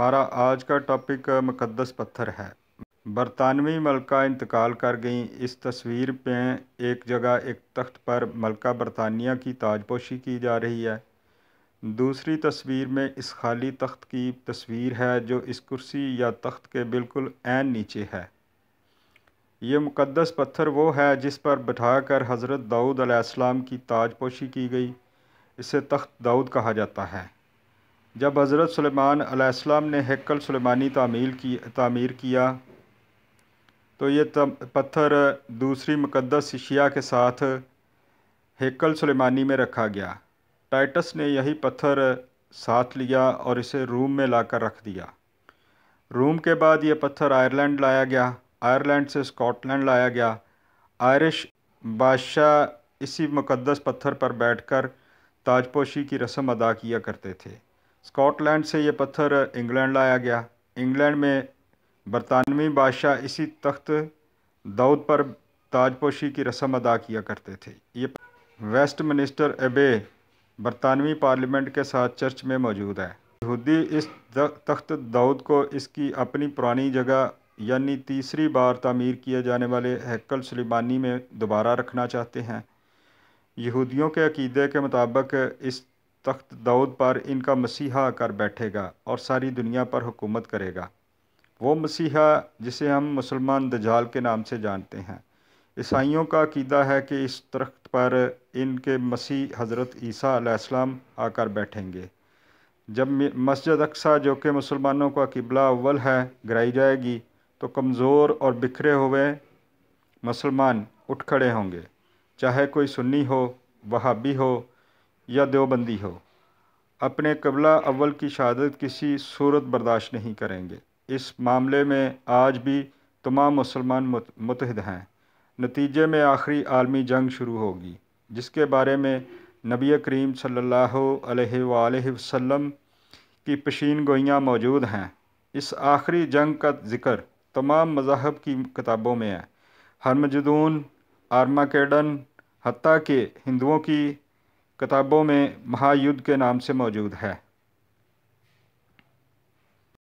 हमारा आज का टॉपिक मुकदस पत्थर है बरतानवी मलका इंतकाल कर गई इस तस्वीर पे एक जगह एक तख्त पर मलका बरतानिया की ताजपोशी की जा रही है दूसरी तस्वीर में इस खाली तख्त की तस्वीर है जो इस कुर्सी या तख्त के बिल्कुल एन नीचे है ये मुकदस पत्थर वो है जिस पर बैठाकर हज़रत दाऊद की ताजपोशी की गई इसे तख्त दाऊद कहा जाता है जब हज़रत सलेमान अलैहिस्सलाम ने हैकल सलेमानी तामील की तामीर किया तो ये पत्थर दूसरी मुक़दस शिया के साथ हैकल सलेमानी में रखा गया टाइटस ने यही पत्थर साथ लिया और इसे रूम में लाकर रख दिया रूम के बाद ये पत्थर आयरलैंड लाया गया आयरलैंड से स्कॉटलैंड लाया गया आयरिश बादशाह इसी मुक़दस पत्थर पर बैठकर ताजपोशी की रस्म अदा किया करते थे स्कॉटलैंड से ये पत्थर इंग्लैंड लाया गया इंग्लैंड में बरतानवी बादशाह इसी तख्त दाऊद पर ताजपोशी की रस्म अदा किया करते थे ये वेस्ट मिनिस्टर एबे बरतानवी पार्लियामेंट के साथ चर्च में मौजूद है यहूदी इस तख्त दाऊद को इसकी अपनी पुरानी जगह यानी तीसरी बार तमीर किए जाने वाले हैकल सलीमानी में दोबारा रखना चाहते हैं यहूदियों के अकीदे के मुताबिक इस तख्त दाऊद पर इनका मसीहा आकर बैठेगा और सारी दुनिया पर हुकूमत करेगा वो मसीहा जिसे हम मुसलमान दजाल के नाम से जानते हैं ईसाइयों का अकीदा है कि इस दरख्त पर इनके मसीह हज़रत ईसा आकर बैठेंगे जब मस्जिद अक्सा जो कि मुसलमानों का किबला अव्वल है गिराई जाएगी तो कमज़ोर और बिखरे हुए मुसलमान उठ खड़े होंगे चाहे कोई सुन्नी हो वहाबी हो या देवबंदी हो अपने कबला अव्वल की शहादत किसी सूरत बर्दाश्त नहीं करेंगे इस मामले में आज भी तमाम मुसलमान मुतहद हैं नतीजे में आखिरी आलमी जंग शुरू होगी जिसके बारे में नबी करीम सल्लल्लाहु अलैहि वसल्लम की पेशीन गोइयाँ मौजूद हैं इस आखिरी जंग का जिक्र तमाम मजाहब की किताबों में है हरमजदून आर्माकेडन हती के हिंदुओं की किताबों में महायुद्ध के नाम से मौजूद है